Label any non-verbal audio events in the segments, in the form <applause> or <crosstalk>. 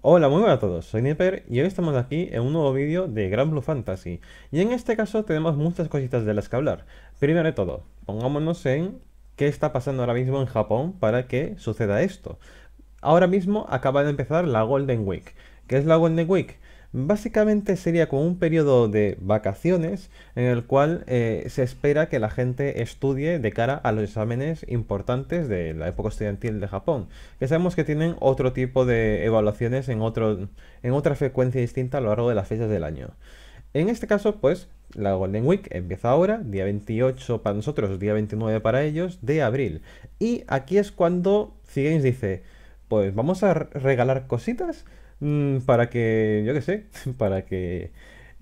Hola, muy buenas a todos, soy Nipper y hoy estamos aquí en un nuevo vídeo de Grand Blue Fantasy y en este caso tenemos muchas cositas de las que hablar. Primero de todo, pongámonos en qué está pasando ahora mismo en Japón para que suceda esto. Ahora mismo acaba de empezar la Golden Week. ¿Qué es la Golden Week? Básicamente sería como un periodo de vacaciones en el cual eh, se espera que la gente estudie de cara a los exámenes importantes de la época estudiantil de Japón. Que sabemos que tienen otro tipo de evaluaciones en, en otra frecuencia distinta a lo largo de las fechas del año. En este caso, pues, la Golden Week empieza ahora, día 28 para nosotros, día 29 para ellos, de abril. Y aquí es cuando Cigames dice, pues vamos a regalar cositas Mm, para que, yo qué sé, <laughs> para que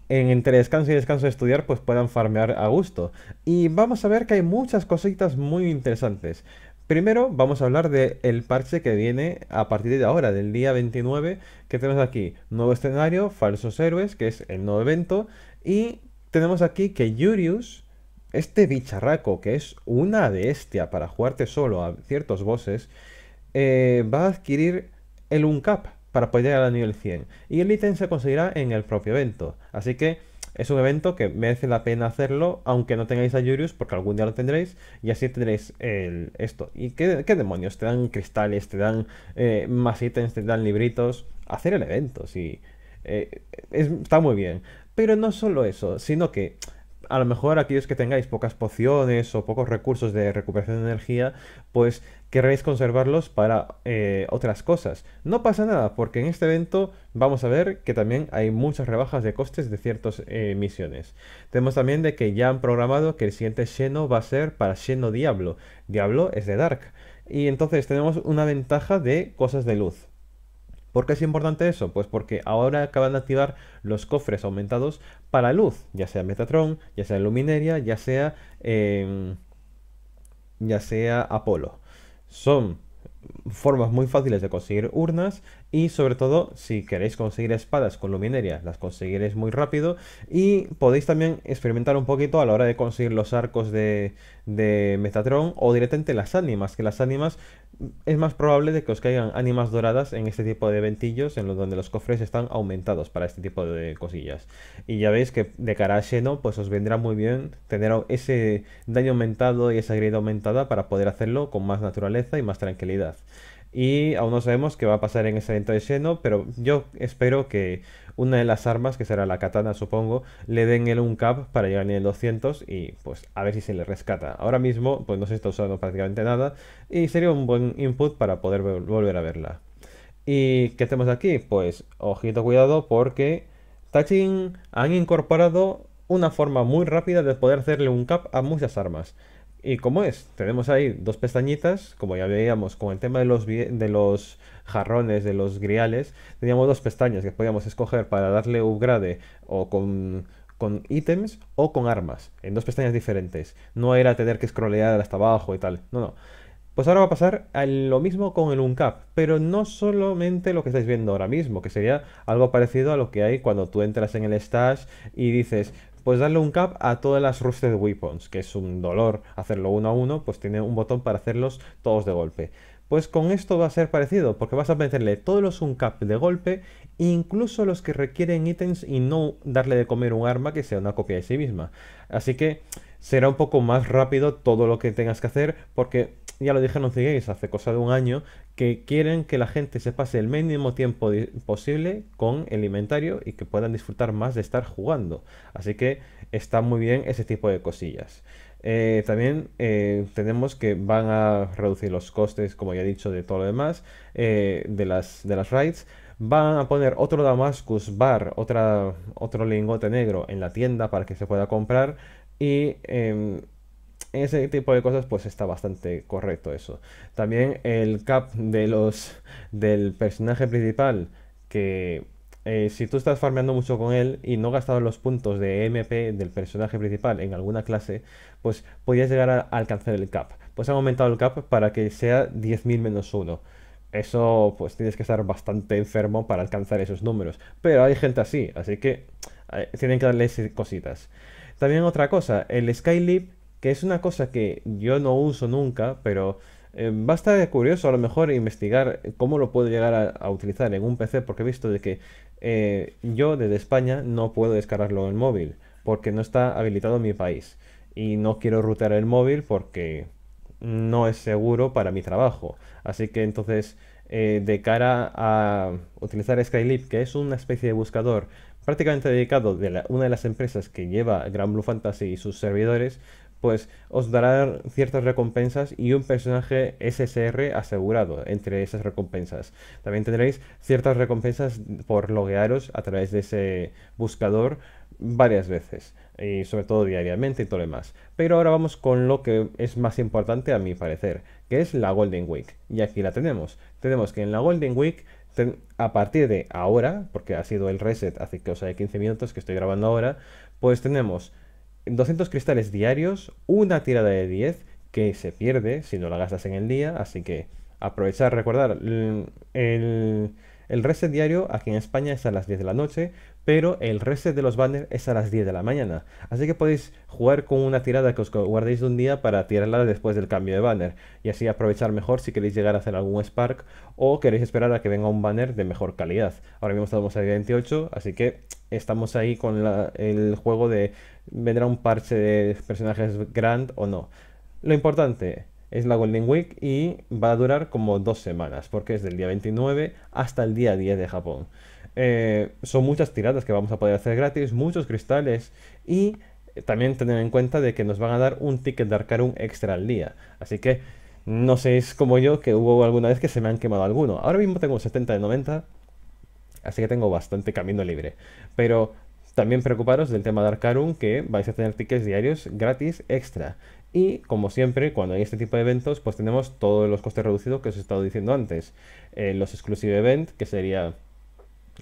en entre descanso y descanso de estudiar pues puedan farmear a gusto. Y vamos a ver que hay muchas cositas muy interesantes. Primero vamos a hablar del el parche que viene a partir de ahora, del día 29, que tenemos aquí nuevo escenario, falsos héroes, que es el nuevo evento, y tenemos aquí que Yurius, este bicharraco que es una bestia para jugarte solo a ciertos bosses, eh, va a adquirir el Uncap, para poder llegar al nivel 100. Y el ítem se conseguirá en el propio evento. Así que es un evento que merece la pena hacerlo, aunque no tengáis a Yurius, porque algún día lo tendréis, y así tendréis el, esto. ¿Y qué, demonios? Te dan cristales, te dan eh, más ítems, te dan libritos. Hacer el evento, sí. Eh, está muy bien. Pero no solo eso, sino que a lo mejor aquellos que tengáis pocas pociones o pocos recursos de recuperación de energía, pues querréis conservarlos para eh, otras cosas. No pasa nada, porque en este evento vamos a ver que también hay muchas rebajas de costes de ciertas eh, misiones. Tenemos también de que ya han programado que el siguiente lleno va a ser para lleno Diablo. Diablo es de Dark. Y entonces tenemos una ventaja de cosas de luz. ¿Por qué es importante eso? Pues porque ahora acaban de activar los cofres aumentados para luz, ya sea Metatron, ya sea Luminaria, ya sea, em, ya sea Apolo. Son formas muy fáciles de conseguir urnas y sobre todo si queréis conseguir espadas con luminaria las conseguiréis muy rápido y podéis también experimentar un poquito a la hora de conseguir los arcos de, de Metatron o directamente las ánimas que las ánimas es más probable de que os caigan ánimas doradas en este tipo de ventillos, en los donde los cofres están aumentados para este tipo de cosillas. Y ya veis que de cara a Xeno, pues os vendrá muy bien tener ese daño aumentado y esa grieta aumentada para poder hacerlo con más naturaleza y más tranquilidad. Y aún no sabemos qué va a pasar en ese evento de Xeno, pero yo espero que una de las armas, que será la katana supongo, le den el un cap para llegar al nivel 200 y pues a ver si se le rescata. Ahora mismo pues no se está usando prácticamente nada y sería un buen input para poder volver a verla. ¿Y qué hacemos aquí? Pues ojito cuidado porque Tachin han incorporado una forma muy rápida de poder hacerle un cap a muchas armas y como es, tenemos ahí dos pestañitas, como ya veíamos, con el tema de los, de los jarrones, de los griales, teníamos dos pestañas que podíamos escoger para darle upgrade o con, ítems o con armas, en dos pestañas diferentes. No era tener que scrollear hasta abajo y tal, no, no. Pues ahora va a pasar lo mismo con el Uncap, pero no solamente lo que estáis viendo ahora mismo, que sería algo parecido a lo que hay cuando tú entras en el stash y dices, pues darle un cap a todas las Rusted Weapons, que es un dolor hacerlo uno a uno, pues tiene un botón para hacerlos todos de golpe. Pues con esto va a ser parecido, porque vas a vencerle todos los un cap de golpe, incluso los que requieren ítems y no darle de comer un arma que sea una copia de sí misma. Así que será un poco más rápido todo lo que tengas que hacer, porque ya lo dije no 11 hace cosa de un año, que quieren que la gente se pase el mínimo tiempo posible con el inventario y que puedan disfrutar más de estar jugando. Así que está muy bien ese tipo de cosillas. Eh, también eh, tenemos que van a reducir los costes, como ya he dicho, de todo lo demás, eh, de, las, de las raids. Van a poner otro Damascus Bar, otra, otro lingote negro en la tienda para que se pueda comprar. Y em, ese tipo de cosas pues está bastante correcto eso. También el cap de los del personaje principal que eh, si tú estás farmeando mucho con él y no gastado los puntos de MP del personaje principal en alguna clase, pues podías llegar a alcanzar el cap. Pues han aumentado el cap para que sea 10.000 menos 1. Eso, pues tienes que estar bastante enfermo para alcanzar esos números. Pero hay gente así, así que eh, tienen que darle cositas. También otra cosa, el Leap que es una cosa que yo no uso nunca, pero eh, va a estar curioso a lo mejor investigar eh, cómo lo puedo llegar a, utilizar en un PC, porque he visto de que eh, yo desde España no puedo descargarlo en móvil, porque no está habilitado en mi país. Y no quiero rutear el móvil porque no es seguro para mi trabajo. Así que entonces, de cara a utilizar Skylib, que es una especie de buscador prácticamente dedicado de una de las empresas que lleva Gran Blue Fantasy y sus servidores, pues os dará ciertas recompensas y un personaje SSR asegurado entre esas recompensas. También tendréis ciertas recompensas por loguearos a través de ese buscador varias veces y sobre todo diariamente y todo lo demás. Pero ahora vamos con lo que es más importante a mi parecer, que es la Golden Week. Y aquí la tenemos. Tenemos que en la Golden Week a partir de ahora, porque ha sido el reset hace que os sea, 15 minutos que estoy grabando ahora, pues tenemos 200 cristales diarios, una tirada de 10 que se pierde si no la gastas en el día, así que aprovechar, recordar mm, el, el reset diario aquí en España es a las 10 de la noche, pero el reset de los banners es a las 10 de la mañana. Así que podéis jugar con una tirada que os guardéis de un día para tirarla después del cambio de banner y así aprovechar mejor si queréis llegar a hacer algún Spark o queréis esperar a que venga un banner de mejor calidad. Ahora mismo estamos a 28, así que estamos ahí con el juego de vendrá un parche de personajes grand o no. Lo importante, es la Golden Week y va a durar como dos semanas, porque es del día 29 hasta el día 10 de Japón. Eh, son muchas tiradas que vamos a poder hacer gratis, muchos cristales y también tener en cuenta de que nos van a dar un ticket de Arcarum extra al día. Así que no séis como yo que hubo alguna vez que se me han quemado alguno. Ahora mismo tengo 70 de 90, así que tengo bastante camino libre. Pero también preocuparos del tema de Arcarum, que vais a tener tickets diarios gratis extra. Y como siempre, cuando hay este tipo de eventos, pues tenemos todos los costes reducidos que os he estado diciendo antes. Eh, los exclusive event, que serían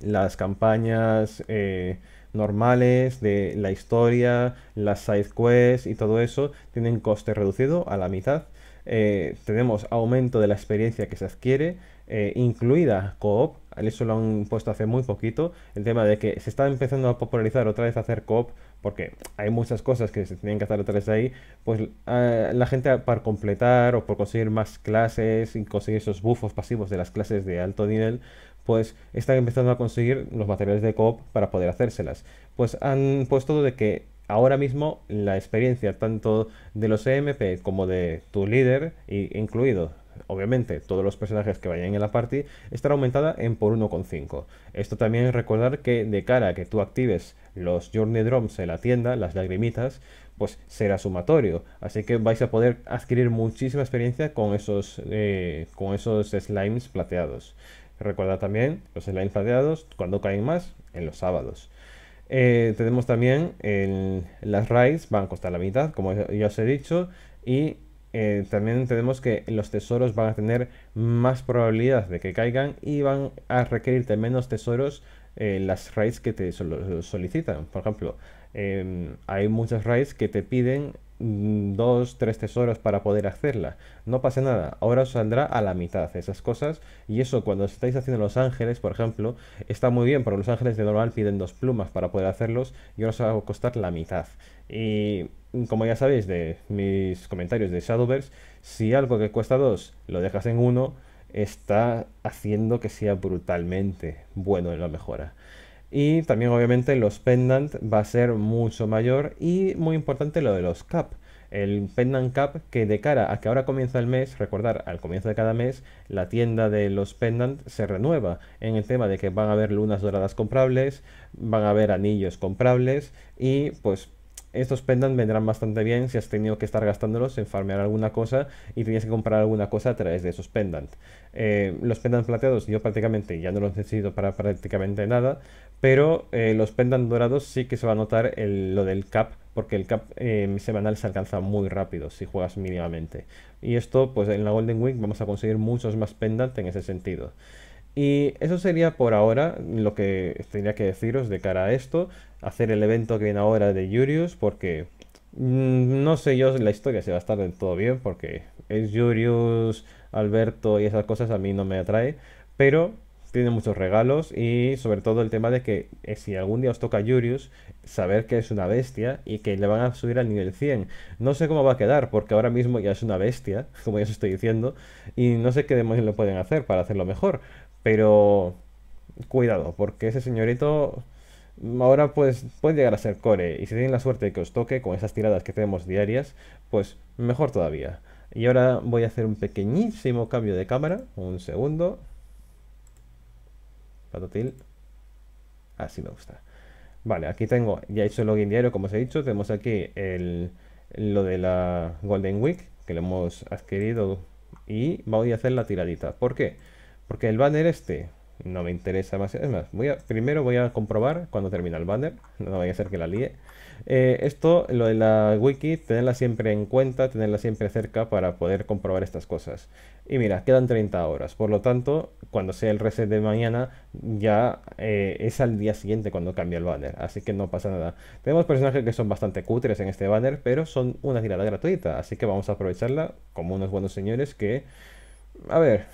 las campañas eh, normales de la historia, las side quests y todo eso, tienen coste reducido a la mitad. Eh, tenemos aumento de la experiencia que se adquiere, eh, incluida coop. Eso lo han puesto hace muy poquito. El tema de que se está empezando a popularizar otra vez hacer coop porque hay muchas cosas que se tienen que hacer a través de ahí, pues ah, la gente para completar o por conseguir más clases y conseguir esos bufos pasivos de las clases de alto nivel, pues están empezando a conseguir los materiales de coop para poder hacérselas. Pues han puesto de que ahora mismo la experiencia tanto de los EMP como de tu líder, incluido obviamente todos los personajes que vayan en la party estará aumentada en por 1,5. Esto también recordar que de cara a que tú actives los Journey Drums en la tienda, las lagrimitas, pues será sumatorio. Así que vais a poder adquirir muchísima experiencia con esos, eh, con esos slimes plateados. Recuerda también los slimes plateados cuando caen más en los sábados. Eh, tenemos también las raids, van a costar la mitad, como ya os he dicho, y eh, también entendemos que los tesoros van a tener más probabilidad de que caigan y van a requerirte menos tesoros eh, las raids que te solicitan. Por ejemplo, em, hay muchas raids que te piden Mm, dos, tres tesoros para poder hacerla. No pasa nada, ahora os saldrá a la mitad esas cosas. Y eso cuando estáis haciendo Los Ángeles, por ejemplo, está muy bien, porque Los Ángeles de normal piden dos plumas para poder hacerlos y ahora os va a costar la mitad. Y mm, como ya sabéis de mis comentarios de Shadowverse, si algo que cuesta dos lo dejas en uno, está haciendo que sea brutalmente bueno en la mejora. Y también obviamente los pendant va a ser mucho mayor y muy importante lo de los cap. El pendant cap que de cara a que ahora comienza el mes, recordar, al comienzo de cada mes la tienda de los pendant se renueva en el tema de que van a haber lunas doradas comprables, van a haber anillos comprables y pues estos pendant vendrán bastante bien si has tenido que estar gastándolos en farmear alguna cosa y tenías que comprar alguna cosa a través de esos pendant. Eh, los pendant plateados yo prácticamente ya no los necesito para prácticamente nada, pero eh, los pendant dorados sí que se va a notar lo del cap, porque el cap eh, semanal se alcanza muy rápido si juegas mínimamente. Y esto, pues en la Golden Week vamos a conseguir muchos más pendant en ese sentido. Y eso sería por ahora lo que tendría que deciros de cara a esto. Hacer el evento que viene ahora de Yurius, porque mm, no sé yo la historia se va a estar del todo bien, porque es Yurius, Alberto y esas cosas a mí no me atrae. Pero tiene muchos regalos y sobre todo el tema de que eh, si algún día os toca Yurius, saber que es una bestia y que le van a subir al nivel 100. No sé cómo va a quedar, porque ahora mismo ya es una bestia, <laughs> como ya os estoy diciendo, y no sé qué demonios lo pueden hacer para hacerlo mejor. Pero cuidado, porque ese señorito ahora pues puede llegar a ser core. Y si tienen la suerte de que os toque con esas tiradas que tenemos diarias, pues mejor todavía. Y ahora voy a hacer un pequeñísimo cambio de cámara. Un segundo. Patatil. Así me gusta. Vale, aquí tengo, ya he hecho el login diario, como os he dicho. Tenemos aquí el, lo de la Golden Week, que lo hemos adquirido. Y voy a hacer la tiradita. ¿Por qué? Porque el banner este no me interesa más. Es más, voy a, primero voy a comprobar cuando termina el banner. No vaya a ser que la líe. Eh, esto, lo de la wiki, tenerla siempre en cuenta, tenerla siempre cerca para poder comprobar estas cosas. Y mira, quedan 30 horas. Por lo tanto, cuando sea el reset de mañana, ya eh, es al día siguiente cuando cambia el banner. Así que no pasa nada. Tenemos personajes que son bastante cutres en este banner, pero son una tirada gratuita. Así que vamos a aprovecharla como unos buenos señores que... A ver,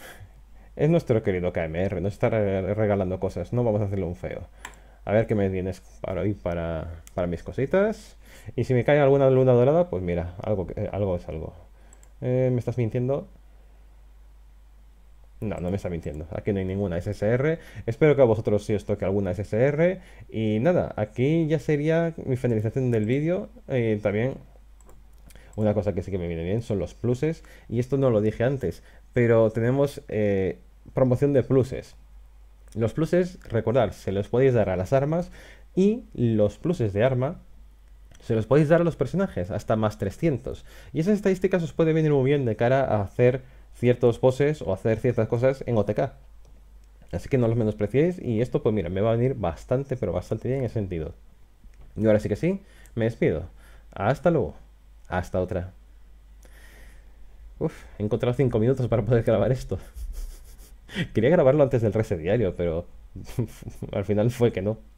es nuestro querido KMR, nos está regalando cosas, no vamos a hacerlo un feo. A ver qué me tienes para hoy para, mis cositas. Y si me cae alguna luna dorada, pues mira, algo, eh, algo es algo. Eh, ¿Me estás mintiendo? No, no me está mintiendo. Aquí no hay ninguna SSR. Espero que a vosotros sí os toque alguna SSR. Y nada, aquí ya sería mi finalización del vídeo. también una cosa que sí que me viene bien son los pluses. Y esto no lo dije antes, pero tenemos... Eh, promoción de pluses. Los pluses, recordad, se los podéis dar a las armas y los pluses de arma se los podéis dar a los personajes, hasta más 300. Y esas estadísticas os puede venir muy bien de cara a hacer ciertos poses o hacer ciertas cosas en OTK. Así que no los menospreciéis y esto, pues mira, me va a venir bastante, pero bastante bien en ese sentido. Y ahora sí que sí, me despido. Hasta luego. Hasta otra. Uf, he encontrado 5 minutos para poder grabar esto. Quería grabarlo antes del reset diario, pero <laughs> al final fue que no.